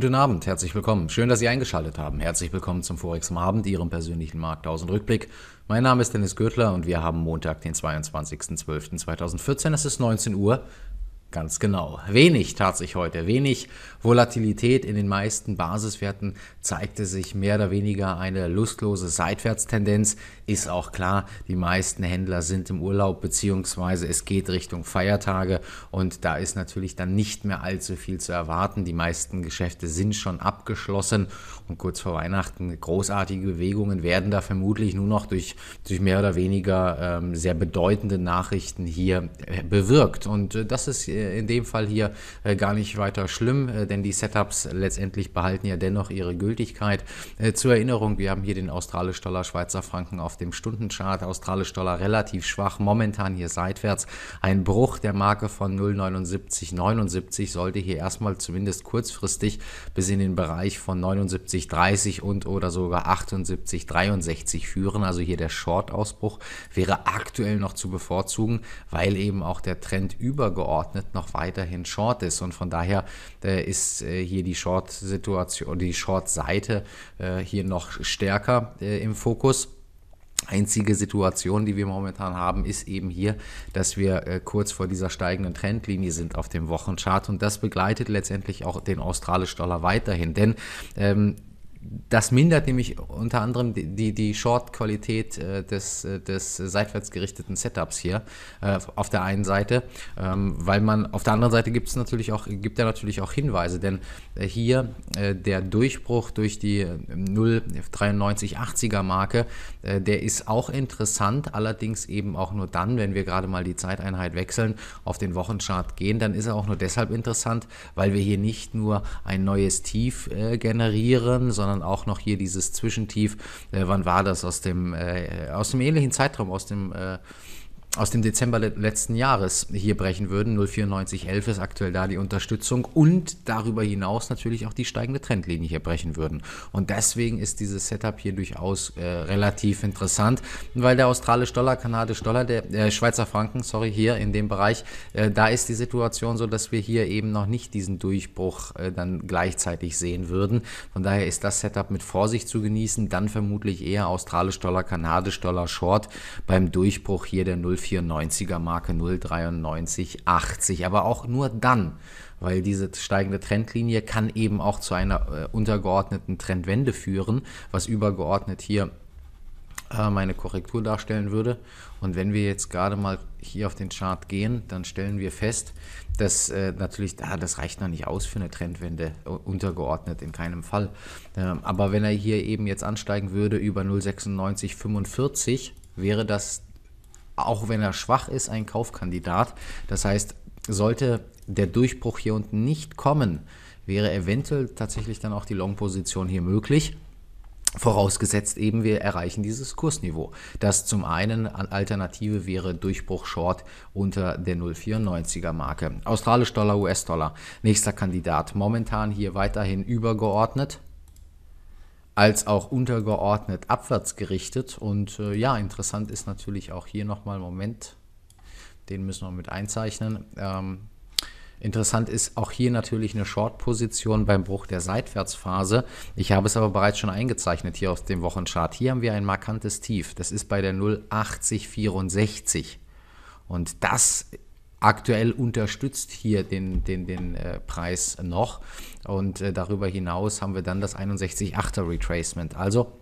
Guten Abend, herzlich willkommen. Schön, dass Sie eingeschaltet haben. Herzlich willkommen zum Forex am Abend, Ihrem persönlichen Markt aus und rückblick Mein Name ist Dennis Gürtler und wir haben Montag, den 22.12.2014. Es ist 19 Uhr. Ganz genau. Wenig tat sich heute. Wenig Volatilität in den meisten Basiswerten zeigte sich mehr oder weniger eine lustlose Seitwärtstendenz. Ist auch klar, die meisten Händler sind im Urlaub beziehungsweise es geht Richtung Feiertage und da ist natürlich dann nicht mehr allzu viel zu erwarten. Die meisten Geschäfte sind schon abgeschlossen und kurz vor Weihnachten großartige Bewegungen werden da vermutlich nur noch durch, durch mehr oder weniger ähm, sehr bedeutende Nachrichten hier äh, bewirkt. Und äh, das ist äh, in dem Fall hier äh, gar nicht weiter schlimm, äh, denn die Setups letztendlich behalten ja dennoch ihre Gültigkeit. Zur Erinnerung, wir haben hier den australisch Dollar, Schweizer Franken auf dem Stundenchart. Australisch Dollar relativ schwach, momentan hier seitwärts. Ein Bruch der Marke von 0,7979 sollte hier erstmal zumindest kurzfristig bis in den Bereich von 79,30 und oder sogar 78,63 führen. Also hier der Short-Ausbruch wäre aktuell noch zu bevorzugen, weil eben auch der Trend übergeordnet halt noch weiterhin Short ist. Und von daher äh, ist äh, hier die Short-Situation, die Short-Seite äh, hier noch stärker im Fokus einzige Situation, die wir momentan haben, ist eben hier, dass wir äh, kurz vor dieser steigenden Trendlinie sind auf dem Wochenchart und das begleitet letztendlich auch den Australisch-Dollar weiterhin, denn ähm, das mindert nämlich unter anderem die, die, Short-Qualität äh, des, äh, des seitwärts gerichteten Setups hier äh, auf der einen Seite, ähm, weil man auf der anderen Seite gibt es natürlich auch, gibt er natürlich auch Hinweise, denn äh, hier äh, der Durchbruch durch die 0,9380er äh, Marke, der ist auch interessant, allerdings eben auch nur dann, wenn wir gerade mal die Zeiteinheit wechseln, auf den Wochenchart gehen, dann ist er auch nur deshalb interessant, weil wir hier nicht nur ein neues Tief generieren, sondern dann auch noch hier dieses Zwischentief. Äh, wann war das? Aus dem, äh, aus dem ähnlichen Zeitraum, aus dem äh, aus dem Dezember letzten Jahres hier brechen würden. 09411 ist aktuell da die Unterstützung und darüber hinaus natürlich auch die steigende Trendlinie hier brechen würden. Und deswegen ist dieses Setup hier durchaus äh, relativ interessant, weil der australische Dollar, kanadische Dollar, der äh, Schweizer Franken, sorry, hier in dem Bereich, äh, da ist die Situation so, dass wir hier eben noch nicht diesen Durchbruch äh, dann gleichzeitig sehen würden. Von daher ist das Setup mit Vorsicht zu genießen, dann vermutlich eher australisch Dollar, kanadisch Dollar Short beim Durchbruch hier der 04 094er Marke, 0,9380. Aber auch nur dann, weil diese steigende Trendlinie kann eben auch zu einer äh, untergeordneten Trendwende führen, was übergeordnet hier äh, meine Korrektur darstellen würde. Und wenn wir jetzt gerade mal hier auf den Chart gehen, dann stellen wir fest, dass äh, natürlich, ah, das reicht noch nicht aus für eine Trendwende, untergeordnet in keinem Fall. Ähm, aber wenn er hier eben jetzt ansteigen würde über 0,9645, wäre das auch wenn er schwach ist, ein Kaufkandidat. Das heißt, sollte der Durchbruch hier unten nicht kommen, wäre eventuell tatsächlich dann auch die Long-Position hier möglich. Vorausgesetzt eben, wir erreichen dieses Kursniveau. Das zum einen Alternative wäre Durchbruch Short unter der 0,94er Marke. Australisch Dollar, US-Dollar. Nächster Kandidat. Momentan hier weiterhin übergeordnet als auch untergeordnet abwärts gerichtet. Und äh, ja, interessant ist natürlich auch hier nochmal, Moment, den müssen wir mit einzeichnen. Ähm, Interessant ist auch hier natürlich eine Short-Position beim Bruch der Seitwärtsphase. Ich habe es aber bereits schon eingezeichnet hier auf dem Wochenchart. Hier haben wir ein markantes Tief. Das ist bei der 08064. Und das aktuell unterstützt hier den, den, den äh, Preis noch. Und äh, darüber hinaus haben wir dann das 61.8er Retracement. Also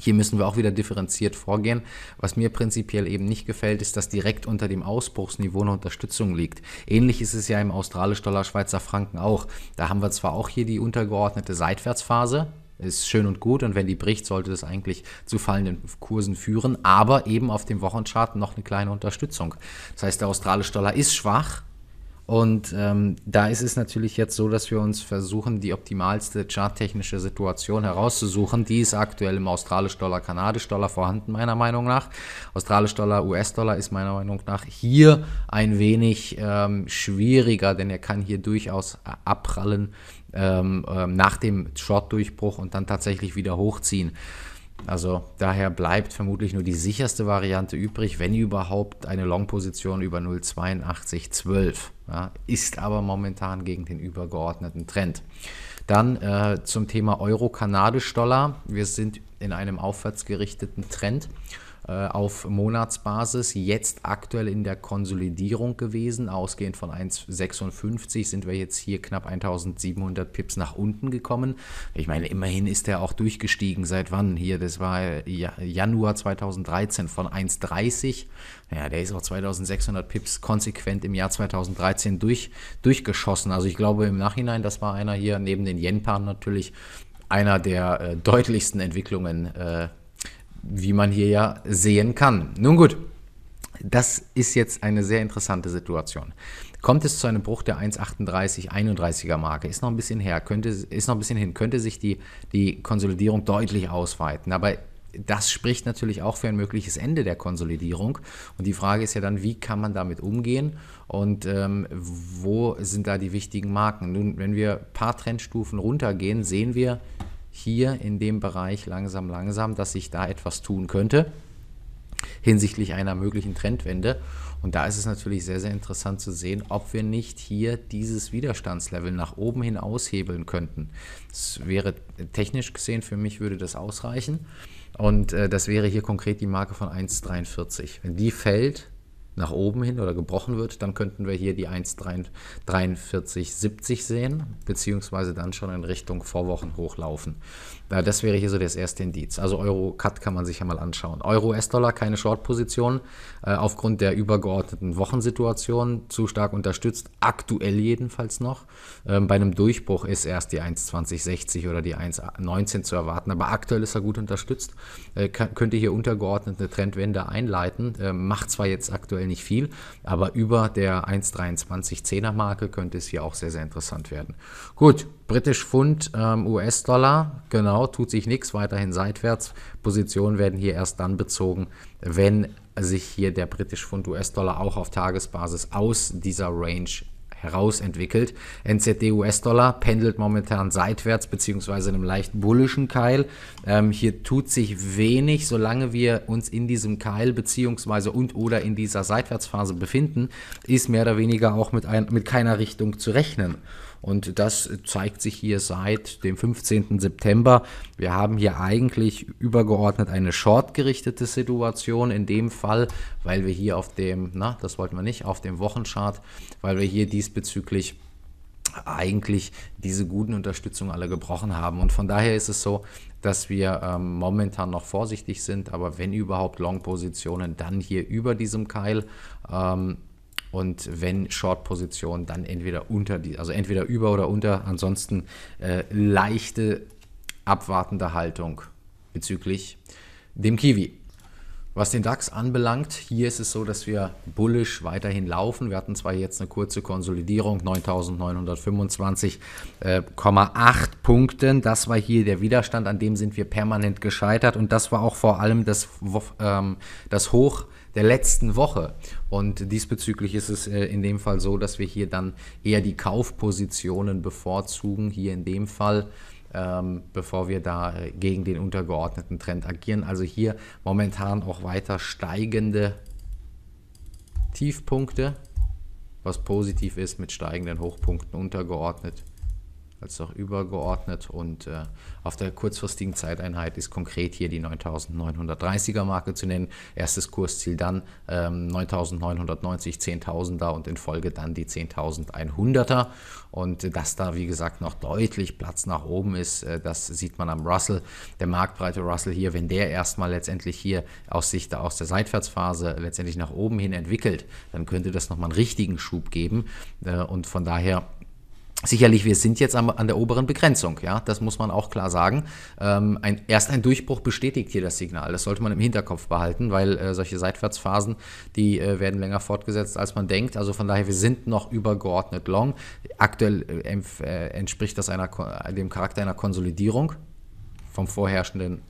hier müssen wir auch wieder differenziert vorgehen. Was mir prinzipiell eben nicht gefällt, ist, dass direkt unter dem Ausbruchsniveau eine Unterstützung liegt. Ähnlich ist es ja im australisch-dollar-Schweizer Franken auch. Da haben wir zwar auch hier die untergeordnete Seitwärtsphase, ist schön und gut und wenn die bricht, sollte das eigentlich zu fallenden Kursen führen, aber eben auf dem Wochenchart noch eine kleine Unterstützung. Das heißt, der australische Dollar ist schwach und ähm, da ist es natürlich jetzt so, dass wir uns versuchen, die optimalste charttechnische Situation herauszusuchen. Die ist aktuell im australischen dollar kanadischen dollar vorhanden, meiner Meinung nach. Australisch-Dollar, US-Dollar ist meiner Meinung nach hier ein wenig ähm, schwieriger, denn er kann hier durchaus abprallen ähm, ähm, nach dem Short-Durchbruch und dann tatsächlich wieder hochziehen. Also daher bleibt vermutlich nur die sicherste Variante übrig, wenn überhaupt eine Long-Position über 0,8212. Ja, ist aber momentan gegen den übergeordneten Trend. Dann äh, zum Thema Euro-Kanadisch-Dollar. Wir sind in einem aufwärtsgerichteten Trend äh, auf Monatsbasis, jetzt aktuell in der Konsolidierung gewesen. Ausgehend von 1,56 sind wir jetzt hier knapp 1700 Pips nach unten gekommen. Ich meine, immerhin ist er auch durchgestiegen. Seit wann? Hier, das war Januar 2013 von 1,30. Ja, der ist auch 2600 Pips konsequent im Jahr 2013 durch, durchgeschossen. Also ich glaube im Nachhinein, das war einer hier neben den Yen-Paaren natürlich, einer der äh, deutlichsten Entwicklungen, äh, wie man hier ja sehen kann. Nun gut, das ist jetzt eine sehr interessante Situation. Kommt es zu einem Bruch der 1,38, 31er Marke? Ist noch ein bisschen her, könnte, ist noch ein bisschen hin, könnte sich die, die Konsolidierung deutlich ausweiten. Aber das spricht natürlich auch für ein mögliches Ende der Konsolidierung. Und die Frage ist ja dann, wie kann man damit umgehen und ähm, wo sind da die wichtigen Marken? Nun, wenn wir ein paar Trendstufen runtergehen, sehen wir hier in dem Bereich langsam, langsam, dass sich da etwas tun könnte hinsichtlich einer möglichen Trendwende. Und da ist es natürlich sehr, sehr interessant zu sehen, ob wir nicht hier dieses Widerstandslevel nach oben hin aushebeln könnten. Das wäre technisch gesehen für mich würde das ausreichen. Und äh, das wäre hier konkret die Marke von 1,43. Wenn die fällt, nach oben hin oder gebrochen wird, dann könnten wir hier die 1,4370 sehen, beziehungsweise dann schon in Richtung Vorwochen hochlaufen. Das wäre hier so das erste Indiz. Also Euro-Cut kann man sich ja mal anschauen. Euro-US-Dollar keine Short-Position, äh, aufgrund der übergeordneten Wochensituation zu stark unterstützt, aktuell jedenfalls noch. Ähm, bei einem Durchbruch ist erst die 1,2060 oder die 1,19 zu erwarten, aber aktuell ist er gut unterstützt, äh, könnte hier untergeordnete Trendwende einleiten, äh, macht zwar jetzt aktuell nicht viel, aber über der 1,23 10er Marke könnte es hier auch sehr, sehr interessant werden. Gut, britisch Pfund, ähm, US-Dollar, genau, tut sich nichts, weiterhin seitwärts. Positionen werden hier erst dann bezogen, wenn sich hier der britisch Pfund US-Dollar auch auf Tagesbasis aus dieser Range herausentwickelt. NZD US-Dollar pendelt momentan seitwärts beziehungsweise in einem leicht bullischen Keil. Ähm, hier tut sich wenig, solange wir uns in diesem Keil beziehungsweise und oder in dieser Seitwärtsphase befinden, ist mehr oder weniger auch mit, ein, mit keiner Richtung zu rechnen. Und das zeigt sich hier seit dem 15. September. Wir haben hier eigentlich übergeordnet eine shortgerichtete Situation in dem Fall, weil wir hier auf dem, na, das wollten wir nicht, auf dem Wochenchart, weil wir hier diesbezüglich eigentlich diese guten Unterstützung alle gebrochen haben. Und von daher ist es so, dass wir ähm, momentan noch vorsichtig sind, aber wenn überhaupt Long-Positionen, dann hier über diesem Keil. Ähm, und wenn Short-Position, dann entweder unter die, also entweder über oder unter, ansonsten äh, leichte abwartende Haltung bezüglich dem Kiwi. Was den DAX anbelangt, hier ist es so, dass wir bullisch weiterhin laufen. Wir hatten zwar jetzt eine kurze Konsolidierung, 9.925,8 äh, Punkte. Das war hier der Widerstand, an dem sind wir permanent gescheitert. Und das war auch vor allem das, ähm, das Hoch der letzten Woche. Und diesbezüglich ist es äh, in dem Fall so, dass wir hier dann eher die Kaufpositionen bevorzugen, hier in dem Fall. Ähm, bevor wir da äh, gegen den untergeordneten Trend agieren. Also hier momentan auch weiter steigende Tiefpunkte, was positiv ist mit steigenden Hochpunkten untergeordnet als auch übergeordnet. Und äh, auf der kurzfristigen Zeiteinheit ist konkret hier die 9930er Marke zu nennen. Erstes Kursziel dann ähm, 9990, 10.000er und in Folge dann die 10.100er. Und äh, dass da, wie gesagt, noch deutlich Platz nach oben ist, äh, das sieht man am Russell. Der marktbreite Russell hier, wenn der erstmal letztendlich hier aus Sicht aus der Seitwärtsphase letztendlich nach oben hin entwickelt, dann könnte das nochmal einen richtigen Schub geben. Äh, und von daher Sicherlich, wir sind jetzt an der oberen Begrenzung, ja, das muss man auch klar sagen. Ähm, ein, erst ein Durchbruch bestätigt hier das Signal. Das sollte man im Hinterkopf behalten, weil äh, solche Seitwärtsphasen, die äh, werden länger fortgesetzt, als man denkt. Also von daher, wir sind noch übergeordnet long. Aktuell äh, äh entspricht das einer, dem Charakter einer Konsolidierung vom vorherrschenden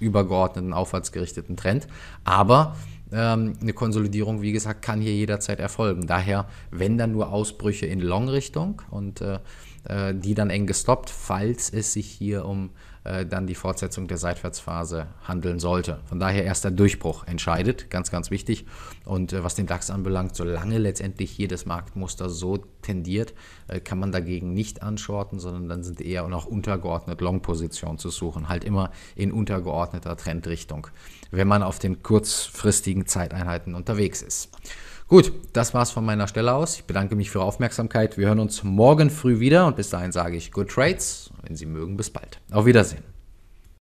übergeordneten aufwärtsgerichteten Trend. Aber ähm, eine Konsolidierung, wie gesagt, kann hier jederzeit erfolgen. Daher, wenn dann nur Ausbrüche in Long-Richtung und äh, äh, die dann eng gestoppt, falls es sich hier um äh, dann die Fortsetzung der Seitwärtsphase handeln sollte. Von daher erst der Durchbruch entscheidet, ganz, ganz wichtig. Und äh, was den DAX anbelangt, solange letztendlich jedes Marktmuster so tendiert, äh, kann man dagegen nicht anschorten, sondern dann sind eher noch untergeordnet Long-Positionen zu suchen, halt immer in untergeordneter Trendrichtung, wenn man auf den kurzfristigen Zeiteinheiten unterwegs ist. Gut, das war's von meiner Stelle aus. Ich bedanke mich für Ihre Aufmerksamkeit. Wir hören uns morgen früh wieder und bis dahin sage ich Good Trades. Wenn Sie mögen, bis bald. Auf Wiedersehen.